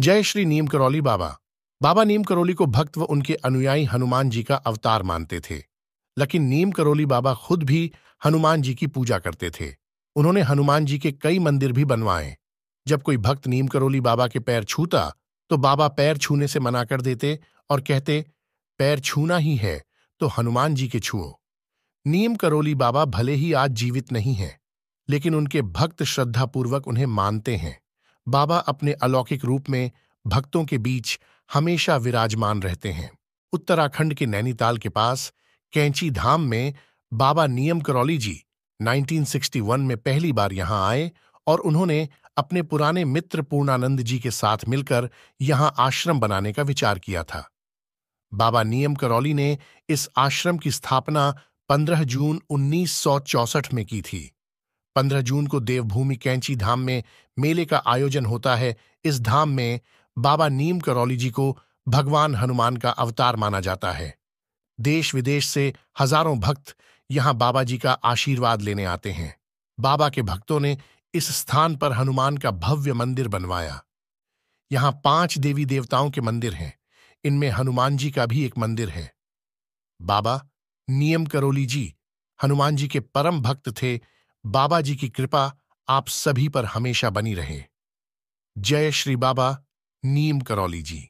जय श्री नीम करौली बाबा बाबा नीम करौली को भक्त व उनके अनुयायी हनुमान जी का अवतार मानते थे लेकिन नीम करौली बाबा खुद भी हनुमान जी की पूजा करते थे उन्होंने हनुमान जी के कई मंदिर भी बनवाए जब कोई भक्त नीम करौली बाबा के पैर छूता तो बाबा पैर छूने से मना कर देते और कहते पैर छूना ही है तो हनुमान जी के छुओ नीम करौली बाबा भले ही आज जीवित नहीं है लेकिन उनके भक्त श्रद्धापूर्वक उन्हें मानते हैं बाबा अपने अलौकिक रूप में भक्तों के बीच हमेशा विराजमान रहते हैं उत्तराखंड के नैनीताल के पास कैंची धाम में बाबा नियम करौली जी 1961 में पहली बार यहां आए और उन्होंने अपने पुराने मित्र पूर्णानंद जी के साथ मिलकर यहां आश्रम बनाने का विचार किया था बाबा नियम करौली ने इस आश्रम की स्थापना 15 जून 1964 में की थी पंद्रह जून को देवभूमि कैंची धाम में मेले का आयोजन होता है इस धाम में बाबा नीम करौली जी को भगवान हनुमान का अवतार माना जाता है देश विदेश से हजारों भक्त यहां बाबा जी का आशीर्वाद लेने आते हैं बाबा के भक्तों ने इस स्थान पर हनुमान का भव्य मंदिर बनवाया यहाँ पांच देवी देवताओं के मंदिर हैं इनमें हनुमान जी का भी एक मंदिर है बाबा नियम करोली जी हनुमान जी के परम भक्त थे बाबा जी की कृपा आप सभी पर हमेशा बनी रहे जय श्री बाबा नीम करौली जी